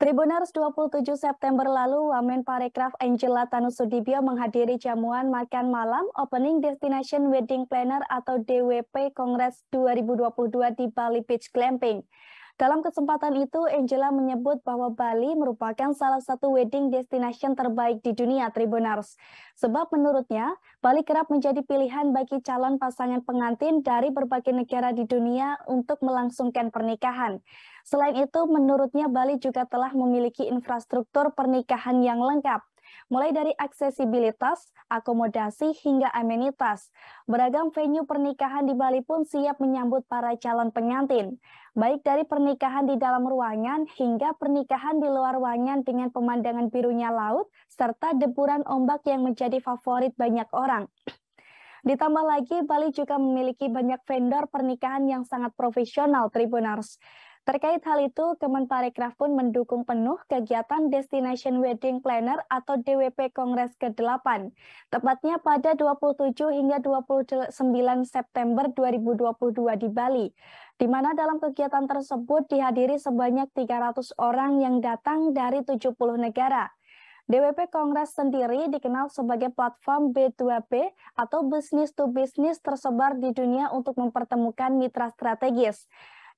Tribuners 27 September lalu, Wamen Parekraf Angela Tanusudibio menghadiri jamuan makan malam Opening Destination Wedding Planner atau DWP Kongres 2022 di Bali Beach Glamping. Dalam kesempatan itu, Angela menyebut bahwa Bali merupakan salah satu wedding destination terbaik di dunia Tribunars. Sebab menurutnya, Bali kerap menjadi pilihan bagi calon pasangan pengantin dari berbagai negara di dunia untuk melangsungkan pernikahan. Selain itu, menurutnya Bali juga telah memiliki infrastruktur pernikahan yang lengkap mulai dari aksesibilitas, akomodasi, hingga amenitas. Beragam venue pernikahan di Bali pun siap menyambut para calon pengantin, baik dari pernikahan di dalam ruangan hingga pernikahan di luar ruangan dengan pemandangan birunya laut, serta deburan ombak yang menjadi favorit banyak orang. Ditambah lagi, Bali juga memiliki banyak vendor pernikahan yang sangat profesional, Tribunars. Terkait hal itu, Kemenparekraf pun mendukung penuh kegiatan Destination Wedding Planner atau DWP Kongres ke-8, tepatnya pada 27 hingga 29 September 2022 di Bali, di mana dalam kegiatan tersebut dihadiri sebanyak 300 orang yang datang dari 70 negara. DWP Kongres sendiri dikenal sebagai platform B2B atau business to business tersebar di dunia untuk mempertemukan mitra strategis.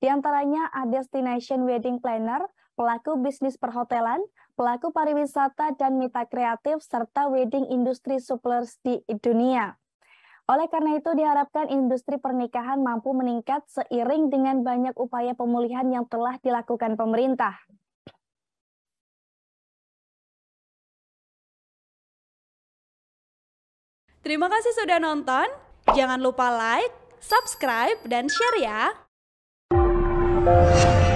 Di antaranya A Destination Wedding Planner, pelaku bisnis perhotelan, pelaku pariwisata dan mitra kreatif, serta wedding industri suppliers di dunia. Oleh karena itu, diharapkan industri pernikahan mampu meningkat seiring dengan banyak upaya pemulihan yang telah dilakukan pemerintah. Terima kasih sudah nonton. Jangan lupa like, subscribe, dan share ya. Thank you.